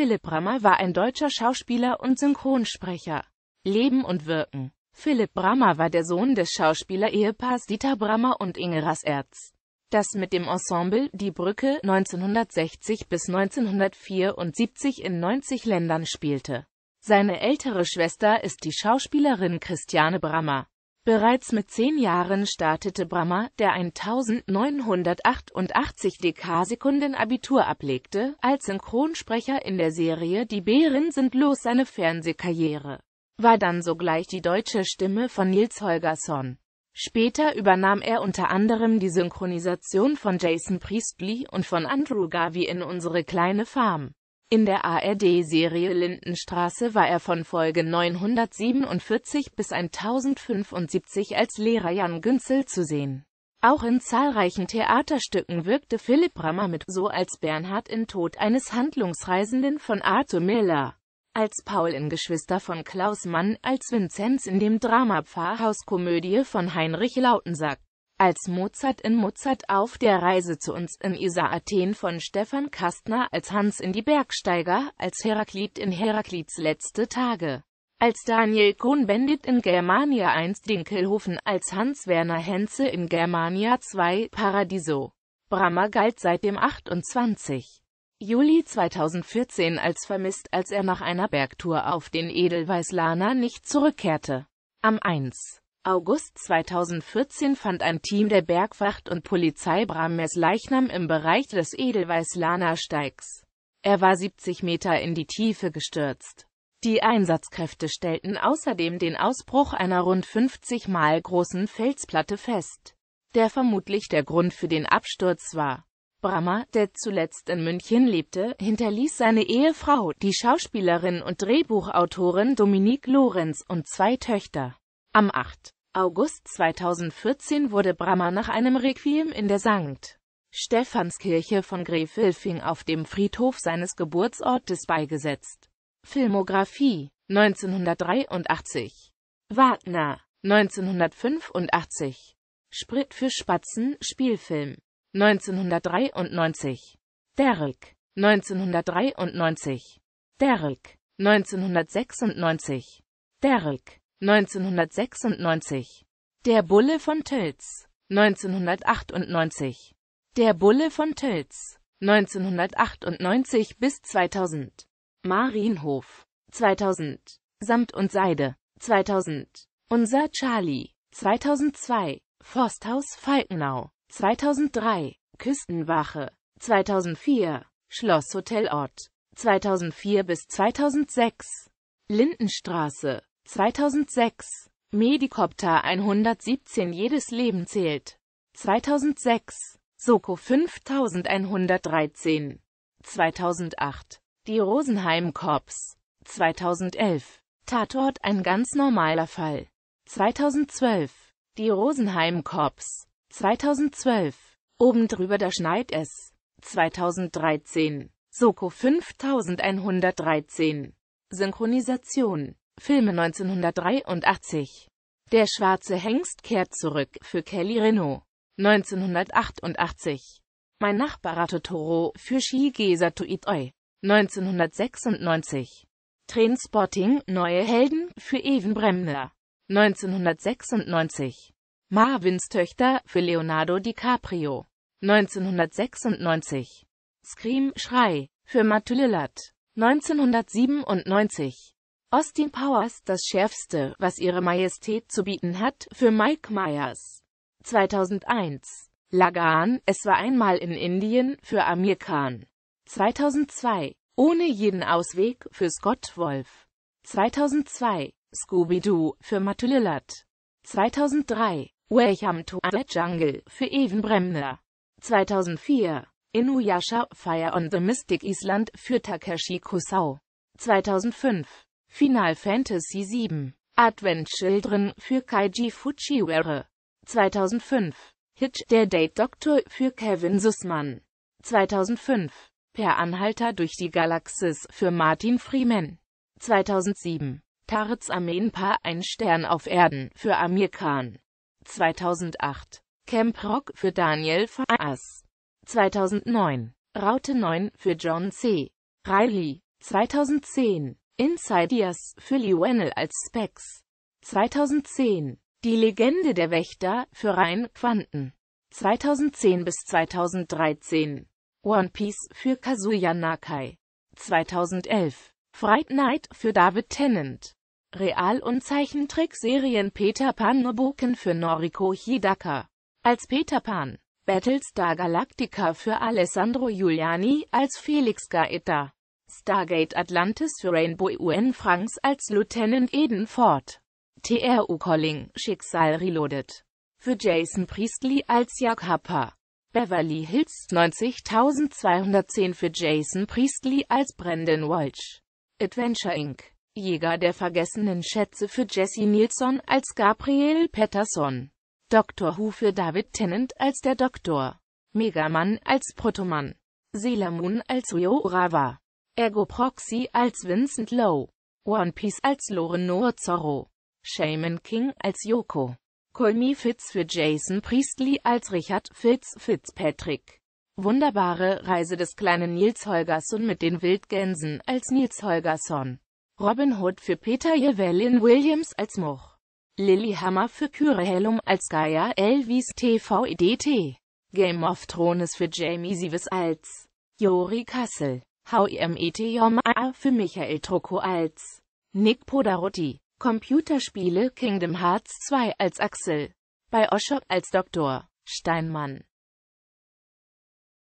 Philipp Brammer war ein deutscher Schauspieler und Synchronsprecher. Leben und Wirken Philipp Brammer war der Sohn des Schauspieler-Ehepaars Dieter Brammer und Ingeras Erz, das mit dem Ensemble Die Brücke 1960 bis 1974 in 90 Ländern spielte. Seine ältere Schwester ist die Schauspielerin Christiane Brammer. Bereits mit zehn Jahren startete Brammer, der 1988 DK-Sekunden Abitur ablegte, als Synchronsprecher in der Serie Die Bären sind los. Seine Fernsehkarriere war dann sogleich die deutsche Stimme von Nils Holgersson. Später übernahm er unter anderem die Synchronisation von Jason Priestley und von Andrew Garvey in Unsere kleine Farm. In der ARD-Serie Lindenstraße war er von Folge 947 bis 1075 als Lehrer Jan Günzel zu sehen. Auch in zahlreichen Theaterstücken wirkte Philipp Rammer mit, so als Bernhard in Tod eines Handlungsreisenden von Arthur Miller, als Paul in Geschwister von Klaus Mann, als Vinzenz in dem Drama Pfarrhauskomödie von Heinrich Lautensack, als Mozart in Mozart auf der Reise zu uns in Isa Athen von Stefan Kastner, als Hans in die Bergsteiger, als Heraklit in Heraklits letzte Tage, als Daniel kohn bendit in Germania 1 Dinkelhofen, als Hans-Werner Henze in Germania 2 Paradiso. Brammer galt seit dem 28. Juli 2014 als vermisst, als er nach einer Bergtour auf den Edelweißlaner nicht zurückkehrte. Am 1. August 2014 fand ein Team der Bergwacht und Polizei Bramers Leichnam im Bereich des Edelweiß-Lana-Steigs. Er war 70 Meter in die Tiefe gestürzt. Die Einsatzkräfte stellten außerdem den Ausbruch einer rund 50 Mal großen Felsplatte fest, der vermutlich der Grund für den Absturz war. Brammer, der zuletzt in München lebte, hinterließ seine Ehefrau, die Schauspielerin und Drehbuchautorin Dominique Lorenz, und zwei Töchter. Am 8. August 2014 wurde Brammer nach einem Requiem in der St. Stephanskirche von Grefelfing auf dem Friedhof seines Geburtsortes beigesetzt. Filmografie 1983 Wagner 1985 Sprit für Spatzen, Spielfilm 1993 Derrick 1993 Derrick 1996 Derrick 1996 Der Bulle von Tölz 1998 Der Bulle von Tölz 1998 bis 2000 Marienhof 2000 Samt und Seide 2000 Unser Charlie 2002 Forsthaus Falkenau 2003 Küstenwache 2004 Schloss Hotelort 2004 bis 2006 Lindenstraße 2006 Medikopter 117 Jedes Leben zählt. 2006 Soko 5113. 2008 Die Rosenheim Cops. 2011 Tatort Ein ganz normaler Fall. 2012 Die Rosenheim Cops. 2012 Oben drüber da schneit es. 2013 Soko 5113 Synchronisation Filme 1983 Der schwarze Hengst kehrt zurück für Kelly Renault 1988 Mein Nachbar Ratotoro für Shige Satoitoi 1996 Trainspotting Neue Helden für Even Bremner 1996 Marvins Töchter für Leonardo DiCaprio 1996 Scream Schrei für Matt 1997 Austin Powers das Schärfste, was ihre Majestät zu bieten hat, für Mike Myers. 2001. Lagan, es war einmal in Indien, für Amir Khan. 2002. Ohne jeden Ausweg, für Scott Wolf. 2002. Scooby-Doo, für Matulillat. 2003. Welcome to the Jungle, für Evan Bremner. 2004. Inuyasha, Fire on the Mystic Island, für Takashi Kusau. 2005. Final Fantasy VII Advent Children für Kaiji Fujiwara 2005 Hitch, der date Doctor für Kevin Sussmann 2005 Per Anhalter durch die Galaxis für Martin Freeman 2007 Tarz Armeenpaar ein Stern auf Erden für Amir Khan 2008 Camp Rock für Daniel Faas 2009 Raute 9 für John C. Riley 2010 Inside Years für Lionel als Specs. 2010. Die Legende der Wächter für Rein Quanten. 2010 bis 2013. One Piece für Kazuya Nakai. 2011. Fright Night für David Tennant. Real- und Zeichentrickserien Peter Pan Noboken für Noriko Hidaka. Als Peter Pan. Battlestar Galactica für Alessandro Giuliani als Felix Gaeta. Stargate Atlantis für Rainbow UN Franks als Lieutenant Eden Ford. TRU Colling, Schicksal Reloaded. Für Jason Priestley als Jack Harper. Beverly Hills 90210 für Jason Priestley als Brendan Walsh. Adventure Inc. Jäger der vergessenen Schätze für Jesse Nilsson als Gabriel Patterson. Dr. Who für David Tennant als der Doktor. Megaman als Protoman. Sailor Moon als Ryo Urawa. Ergo Proxy als Vincent Lowe, One Piece als Loren Noah Zorro, Shaman King als Yoko, Colmy Fitz für Jason Priestley als Richard Fitz Fitzpatrick. Wunderbare Reise des kleinen Nils Holgersson mit den Wildgänsen als Nils Holgersson. Robin Hood für Peter Llewellyn Williams als Moch. Hammer für Kyrehelum als Gaia Elvis TVEDT. E Game of Thrones für Jamie Sieves als Jori Kassel. HMETJ für Michael Trocco als Nick Podarotti, Computerspiele Kingdom Hearts 2 als Axel, bei Oshok als Dr. Steinmann,